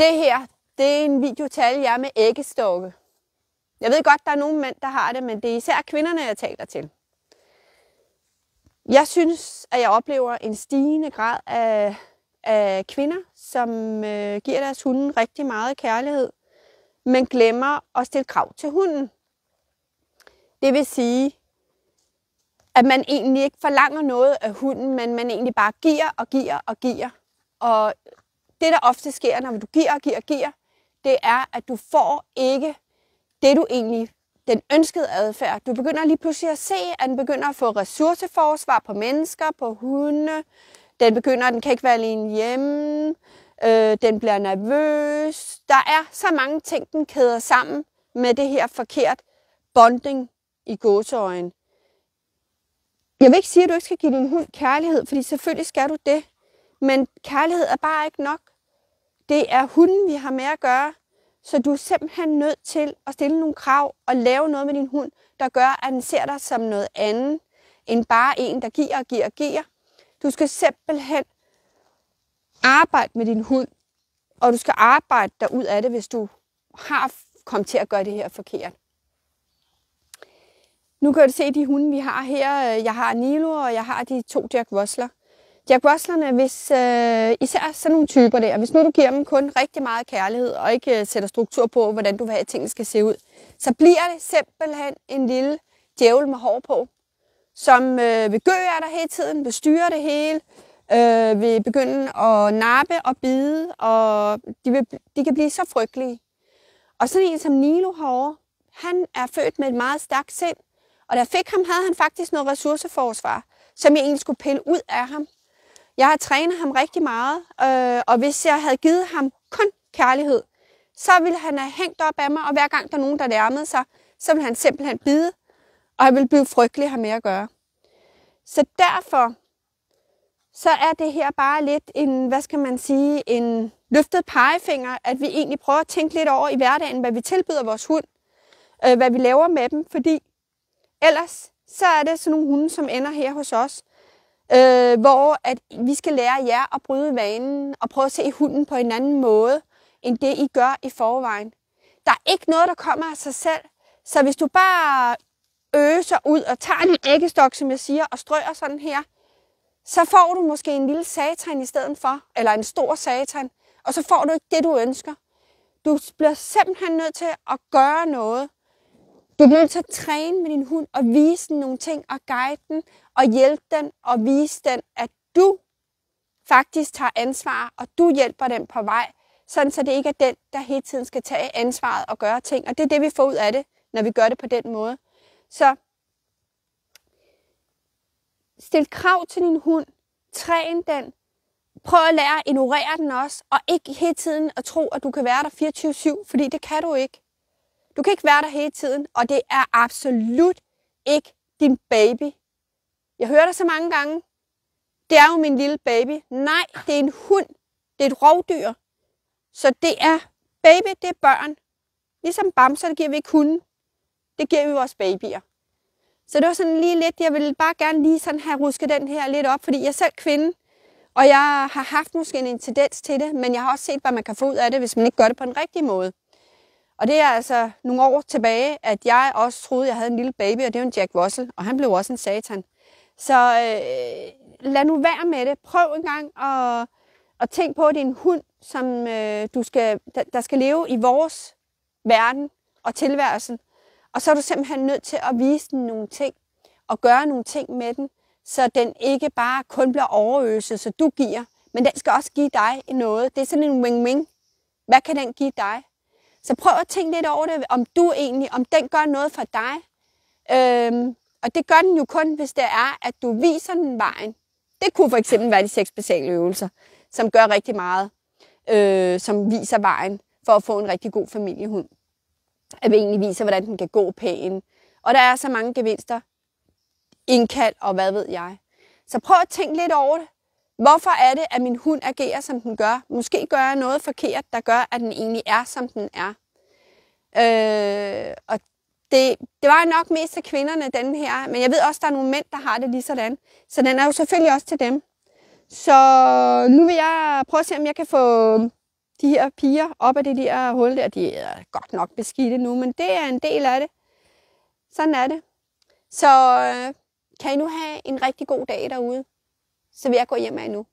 Det her, det er en video til alle jer med æggestokke. Jeg ved godt, der er nogle mænd, der har det, men det er især kvinderne, jeg taler til. Jeg synes, at jeg oplever en stigende grad af, af kvinder, som øh, giver deres hunde rigtig meget kærlighed, men glemmer at stille krav til hunden. Det vil sige, at man egentlig ikke forlanger noget af hunden, men man egentlig bare giver og giver og giver. Og det, der ofte sker, når du giver og giver og giver, det er, at du får ikke det, du egentlig den ønskede adfærd. Du begynder lige pludselig at se, at den begynder at få ressourceforsvar på mennesker, på hunde. Den begynder, at den kan ikke være alene hjemme. Øh, den bliver nervøs. Der er så mange ting, den kæder sammen med det her forkert bonding i gåseøjen. Jeg vil ikke sige, at du ikke skal give din hund kærlighed, fordi selvfølgelig skal du det. Men kærlighed er bare ikke nok. Det er hunden, vi har med at gøre. Så du er simpelthen nødt til at stille nogle krav og lave noget med din hund, der gør, at den ser dig som noget andet, end bare en, der giver og giver og giver. Du skal simpelthen arbejde med din hund, og du skal arbejde dig ud af det, hvis du har kommet til at gøre det her forkert. Nu kan du se de hunde, vi har her. Jeg har Nilo, og jeg har de to Jack Russler. Jack Russellerne, hvis øh, især sådan nogle typer der, hvis nu du giver dem kun rigtig meget kærlighed og ikke øh, sætter struktur på, hvordan du vil have, at tingene skal se ud, så bliver det simpelthen en lille djævel med hår på, som øh, vil af dig hele tiden, vil styre det hele, øh, vil begynde at nappe og bide, og de, vil, de kan blive så frygtelige. Og sådan en som Nilo herovre, han er født med et meget stærkt sind, og da jeg fik ham, havde han faktisk noget ressourceforsvar, som jeg egentlig skulle pille ud af ham, jeg har trænet ham rigtig meget, øh, og hvis jeg havde givet ham kun kærlighed, så ville han have hængt op af mig, og hver gang der er nogen, der nærmede sig, så ville han simpelthen bide, og jeg ville blive frygtelig her med at gøre. Så derfor, så er det her bare lidt en, hvad skal man sige, en løftet pegefinger, at vi egentlig prøver at tænke lidt over i hverdagen, hvad vi tilbyder vores hund, øh, hvad vi laver med dem, fordi ellers så er det sådan nogle hunde, som ender her hos os, øh, hvor at vi skal lære jer at bryde vanen og prøve at se hunden på en anden måde, end det I gør i forvejen. Der er ikke noget, der kommer af sig selv. Så hvis du bare øser ud og tager din æggestok, som jeg siger, og strøger sådan her, så får du måske en lille satan i stedet for, eller en stor satan, og så får du ikke det, du ønsker. Du bliver simpelthen nødt til at gøre noget. Du bliver nødt til at træne med din hund og vise den nogle ting og guide den og hjælpe den og vise den, at du faktisk tager ansvar, og du hjælper den på vej, sådan så det ikke er den, der hele tiden skal tage ansvaret og gøre ting. Og det er det, vi får ud af det, når vi gør det på den måde. Så stil krav til din hund, træn den, prøv at lære at ignorere den også, og ikke hele tiden at tro, at du kan være der 24-7, fordi det kan du ikke. Du kan ikke være der hele tiden, og det er absolut ikke din baby, jeg hører det så mange gange. Det er jo min lille baby. Nej, det er en hund. Det er et rovdyr. Så det er baby, det er børn. Ligesom bamser, det giver vi ikke hunden. Det giver vi vores babyer. Så det var sådan lige lidt, jeg ville bare gerne lige sådan have rusket den her lidt op, fordi jeg er selv kvinde, og jeg har haft måske en tendens til det, men jeg har også set, hvad man kan få ud af det, hvis man ikke gør det på den rigtige måde. Og det er altså nogle år tilbage, at jeg også troede, jeg havde en lille baby, og det var en Jack Russell, og han blev også en satan. Så øh, lad nu være med det. Prøv en gang at, at tænke på, at det er en hund, som, øh, du skal, der, der skal leve i vores verden og tilværelsen. Og så er du simpelthen nødt til at vise den nogle ting og gøre nogle ting med den, så den ikke bare kun bliver overøset, så du giver, men den skal også give dig noget. Det er sådan en wing-wing. Hvad kan den give dig? Så prøv at tænke lidt over det, om du egentlig, om den gør noget for dig, øhm, og det gør den jo kun, hvis det er, at du viser den vejen. Det kunne for eksempel være de seks basale øvelser, som gør rigtig meget, øh, som viser vejen for at få en rigtig god familiehund. At vi egentlig viser, hvordan den kan gå pæn. Og der er så mange gevinster. Indkald og hvad ved jeg. Så prøv at tænke lidt over det. Hvorfor er det, at min hund agerer, som den gør? Måske gør jeg noget forkert, der gør, at den egentlig er, som den er. Øh, og det, det var nok mest til kvinderne, den her, men jeg ved også, at der er nogle mænd, der har det lige sådan. Så den er jo selvfølgelig også til dem. Så nu vil jeg prøve at se, om jeg kan få de her piger op af det der hul der. De er godt nok beskidte nu, men det er en del af det. Sådan er det. Så øh, kan I nu have en rigtig god dag derude, så vil jeg gå hjem af nu.